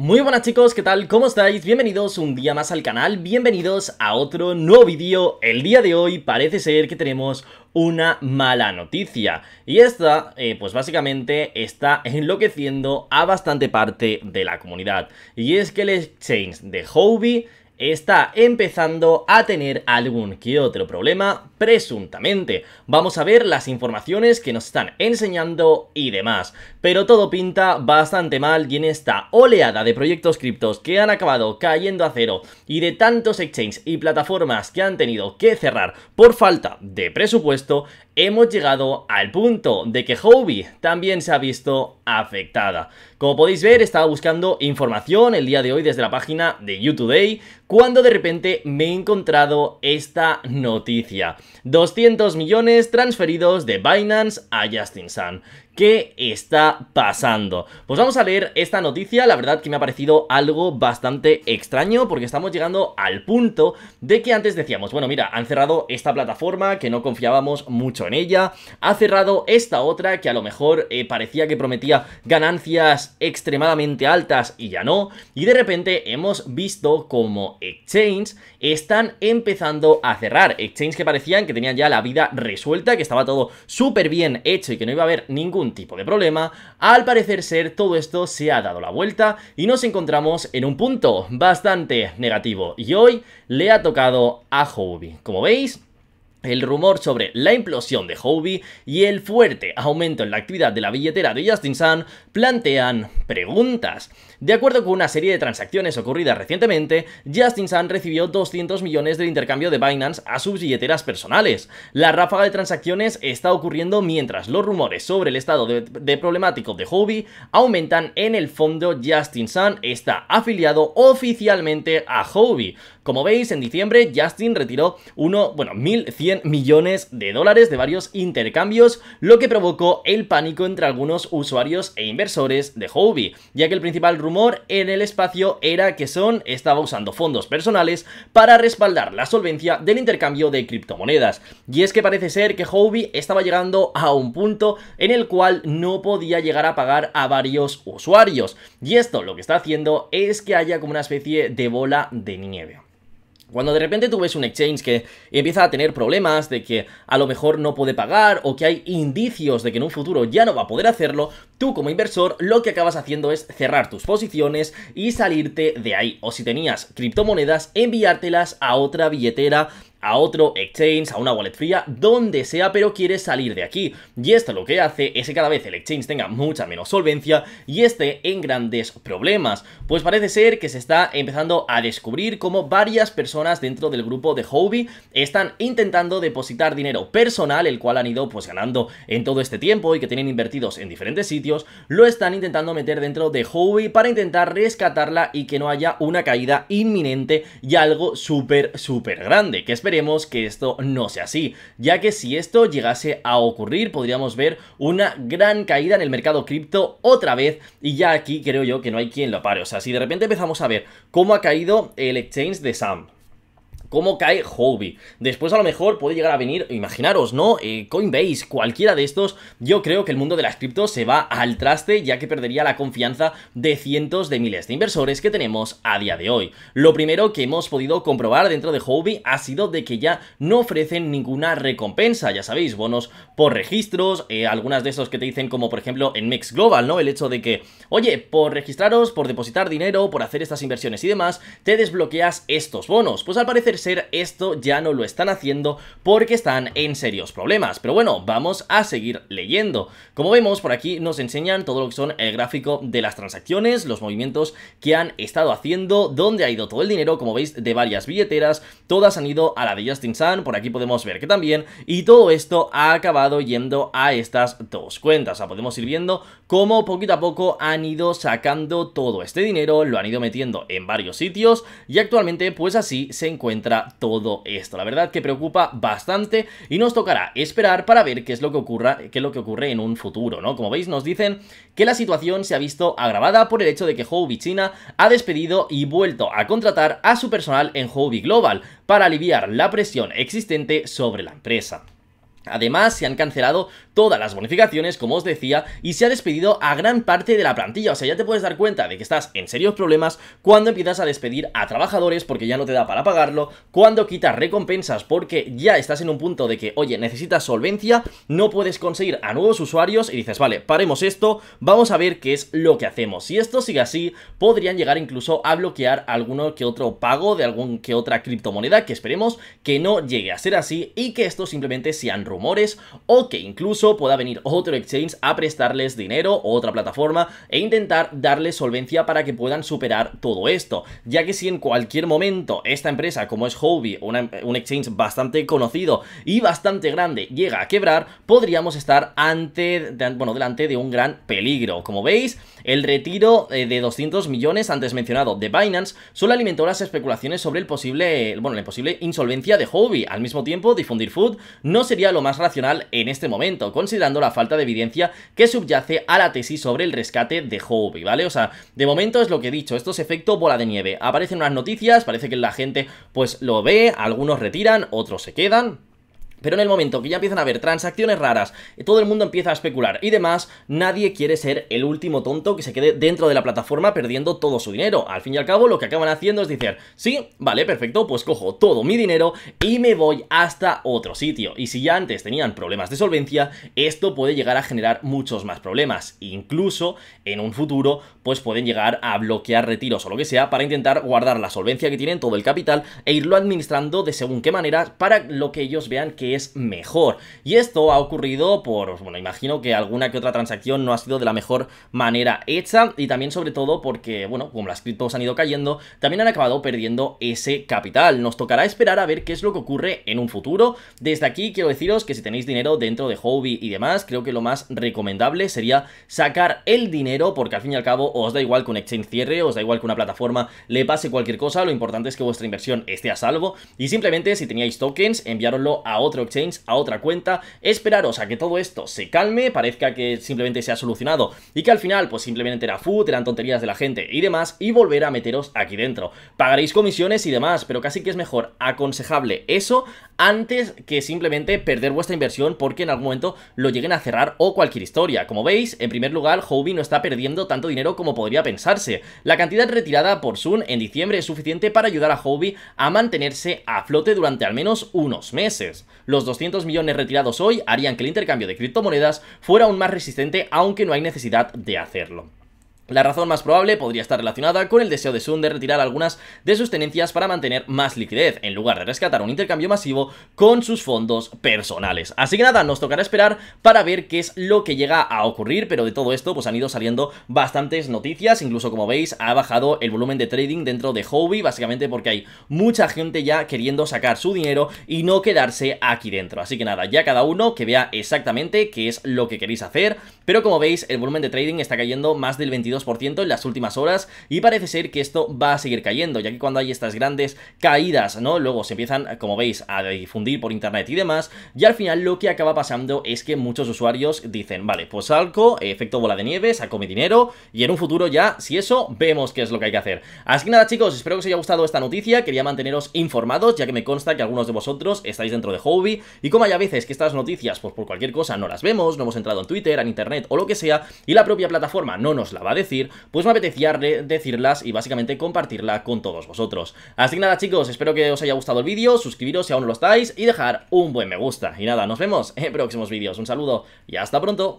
Muy buenas chicos, ¿qué tal? ¿Cómo estáis? Bienvenidos un día más al canal, bienvenidos a otro nuevo vídeo. El día de hoy parece ser que tenemos una mala noticia. Y esta, eh, pues básicamente está enloqueciendo a bastante parte de la comunidad. Y es que el exchange de Hobby está empezando a tener algún que otro problema, presuntamente. Vamos a ver las informaciones que nos están enseñando y demás. Pero todo pinta bastante mal y en esta oleada de proyectos criptos que han acabado cayendo a cero y de tantos exchanges y plataformas que han tenido que cerrar por falta de presupuesto, hemos llegado al punto de que Hobby también se ha visto afectada. Como podéis ver, estaba buscando información el día de hoy desde la página de YouToday cuando de repente me he encontrado esta noticia. 200 millones transferidos de Binance a Justin Sun. ¿Qué está pasando? Pues vamos a leer esta noticia, la verdad que me ha parecido algo bastante extraño porque estamos llegando al punto de que antes decíamos, bueno mira, han cerrado esta plataforma que no confiábamos mucho en ella, ha cerrado esta otra que a lo mejor eh, parecía que prometía ganancias extremadamente altas y ya no, y de repente hemos visto como exchanges están empezando a cerrar, exchanges que parecían que tenían ya la vida resuelta, que estaba todo súper bien hecho y que no iba a haber ningún tipo de problema, al parecer ser todo esto se ha dado la vuelta y nos encontramos en un punto bastante negativo y hoy le ha tocado a Hobby. Como veis, el rumor sobre la implosión de Hobby y el fuerte aumento en la actividad de la billetera de Justin Sun plantean preguntas. De acuerdo con una serie de transacciones ocurridas recientemente, Justin Sun recibió 200 millones del intercambio de Binance a sus billeteras personales. La ráfaga de transacciones está ocurriendo mientras los rumores sobre el estado problemático de Hobie aumentan en el fondo Justin Sun está afiliado oficialmente a Hobby. Como veis, en diciembre Justin retiró uno, bueno, 1100 millones de dólares de varios intercambios, lo que provocó el pánico entre algunos usuarios e inversores de Hobby, ya que el principal rumor en el espacio era que Son estaba usando fondos personales para respaldar la solvencia del intercambio de criptomonedas. Y es que parece ser que Hobby estaba llegando a un punto en el cual no podía llegar a pagar a varios usuarios. Y esto lo que está haciendo es que haya como una especie de bola de nieve. Cuando de repente tú ves un exchange que empieza a tener problemas de que a lo mejor no puede pagar o que hay indicios de que en un futuro ya no va a poder hacerlo, tú como inversor lo que acabas haciendo es cerrar tus posiciones y salirte de ahí. O si tenías criptomonedas, enviártelas a otra billetera a otro exchange, a una wallet fría, donde sea, pero quiere salir de aquí. Y esto lo que hace es que cada vez el exchange tenga mucha menos solvencia y esté en grandes problemas. Pues parece ser que se está empezando a descubrir cómo varias personas dentro del grupo de Hobby están intentando depositar dinero personal, el cual han ido pues ganando en todo este tiempo y que tienen invertidos en diferentes sitios, lo están intentando meter dentro de Hobby para intentar rescatarla y que no haya una caída inminente y algo súper, súper grande, que es Esperemos que esto no sea así, ya que si esto llegase a ocurrir podríamos ver una gran caída en el mercado cripto otra vez y ya aquí creo yo que no hay quien lo pare. O sea, si de repente empezamos a ver cómo ha caído el exchange de Sam, cómo cae Hobby. Después a lo mejor puede llegar a venir, imaginaros, ¿no? Eh, Coinbase, cualquiera de estos, yo creo que el mundo de las criptos se va al traste ya que perdería la confianza de cientos de miles de inversores que tenemos a día de hoy. Lo primero que hemos podido comprobar dentro de Hobby ha sido de que ya no ofrecen ninguna recompensa, ya sabéis, bonos por registros, eh, algunas de esos que te dicen como por ejemplo en Mex Global, ¿no? El hecho de que, oye, por registraros, por depositar dinero, por hacer estas inversiones y demás, te desbloqueas estos bonos. Pues al parecer ser esto ya no lo están haciendo porque están en serios problemas. Pero bueno, vamos a seguir leyendo. Como vemos, por aquí nos enseñan todo lo que son el gráfico de las transacciones, los movimientos que han estado haciendo, donde ha ido todo el dinero, como veis, de varias billeteras, todas han ido a la de Justin Sun, por aquí podemos ver que también, y todo esto ha acabado yendo a estas dos cuentas. O podemos ir viendo cómo poquito a poco han ido sacando todo este dinero, lo han ido metiendo en varios sitios, y actualmente pues así se encuentra todo esto. La verdad que preocupa bastante y nos tocará esperar para ver qué es lo que ocurra, qué es lo que ocurre en un futuro, ¿no? Como veis, nos dicen que la situación se ha visto agravada por el hecho de que Hobby China ha despedido y vuelto a contratar a su personal en Hobby Global para aliviar la presión existente sobre la empresa. Además, se han cancelado todas las bonificaciones, como os decía, y se ha despedido a gran parte de la plantilla. O sea, ya te puedes dar cuenta de que estás en serios problemas cuando empiezas a despedir a trabajadores porque ya no te da para pagarlo, cuando quitas recompensas porque ya estás en un punto de que, oye, necesitas solvencia, no puedes conseguir a nuevos usuarios y dices, vale, paremos esto, vamos a ver qué es lo que hacemos. Si esto sigue así, podrían llegar incluso a bloquear alguno que otro pago de algún que otra criptomoneda, que esperemos que no llegue a ser así y que esto simplemente sean rumores o que incluso pueda venir otro exchange a prestarles dinero o otra plataforma e intentar darles solvencia para que puedan superar todo esto, ya que si en cualquier momento esta empresa como es Hobby, un exchange bastante conocido y bastante grande, llega a quebrar, podríamos estar ante, bueno, delante de un gran peligro. Como veis, el retiro eh, de 200 millones antes mencionado de Binance solo alimentó las especulaciones sobre el posible, bueno, la posible insolvencia de Hobby. Al mismo tiempo, difundir Food no sería lo más racional en este momento, considerando la falta de evidencia que subyace a la tesis sobre el rescate de Hobby, ¿vale? O sea, de momento es lo que he dicho, esto es efecto bola de nieve. Aparecen unas noticias, parece que la gente pues lo ve, algunos retiran, otros se quedan, pero en el momento que ya empiezan a haber transacciones raras, todo el mundo empieza a especular y demás, nadie quiere ser el último tonto que se quede dentro de la plataforma perdiendo todo su dinero. Al fin y al cabo, lo que acaban haciendo es decir, sí, vale, perfecto, pues cojo todo mi dinero y me voy hasta otro sitio. Y si ya antes tenían problemas de solvencia, esto puede llegar a generar muchos más problemas. Incluso en un futuro, pues pueden llegar a bloquear retiros o lo que sea para intentar guardar la solvencia que tienen todo el capital e irlo administrando de según qué manera para lo que ellos vean que es mejor. Y esto ha ocurrido por, pues, bueno, imagino que alguna que otra transacción no ha sido de la mejor manera hecha y también sobre todo porque, bueno, como las criptos han ido cayendo, también han acabado perdiendo ese capital. Nos tocará esperar a ver qué es lo que ocurre en un futuro. Desde aquí quiero deciros que si tenéis dinero dentro de hobby y demás, creo que lo más recomendable sería sacar el dinero porque al fin y al cabo os da igual que un exchange cierre, os da igual que una plataforma le pase cualquier cosa, lo importante es que vuestra inversión esté a salvo y simplemente si teníais tokens, enviároslo a otra a otra cuenta, esperaros a que todo esto se calme, parezca que simplemente se ha solucionado y que al final pues simplemente era food, eran tonterías de la gente y demás y volver a meteros aquí dentro. Pagaréis comisiones y demás, pero casi que es mejor aconsejable eso antes que simplemente perder vuestra inversión porque en algún momento lo lleguen a cerrar o cualquier historia. Como veis, en primer lugar, Hobby no está perdiendo tanto dinero como podría pensarse. La cantidad retirada por Sun en diciembre es suficiente para ayudar a Hobby a mantenerse a flote durante al menos unos meses los 200 millones retirados hoy harían que el intercambio de criptomonedas fuera aún más resistente, aunque no hay necesidad de hacerlo. La razón más probable podría estar relacionada con el deseo de Sun de retirar algunas de sus tenencias para mantener más liquidez, en lugar de rescatar un intercambio masivo con sus fondos personales. Así que nada, nos tocará esperar para ver qué es lo que llega a ocurrir, pero de todo esto pues han ido saliendo bastantes noticias, incluso como veis ha bajado el volumen de trading dentro de Hobby, básicamente porque hay mucha gente ya queriendo sacar su dinero y no quedarse aquí dentro. Así que nada, ya cada uno que vea exactamente qué es lo que queréis hacer, pero como veis el volumen de trading está cayendo más del 22 por ciento en las últimas horas y parece ser que esto va a seguir cayendo, ya que cuando hay estas grandes caídas, ¿no? Luego se empiezan, como veis, a difundir por internet y demás, y al final lo que acaba pasando es que muchos usuarios dicen, vale, pues salgo, efecto bola de nieve, saco mi dinero y en un futuro ya, si eso, vemos qué es lo que hay que hacer. Así que nada chicos, espero que os haya gustado esta noticia, quería manteneros informados, ya que me consta que algunos de vosotros estáis dentro de Hobby y como hay a veces que estas noticias, pues por cualquier cosa no las vemos, no hemos entrado en Twitter, en internet o lo que sea, y la propia plataforma no nos la va a decir, pues me apetecía decirlas y básicamente compartirla con todos vosotros. Así que nada chicos, espero que os haya gustado el vídeo, suscribiros si aún no lo estáis y dejar un buen me gusta. Y nada, nos vemos en próximos vídeos. Un saludo y hasta pronto.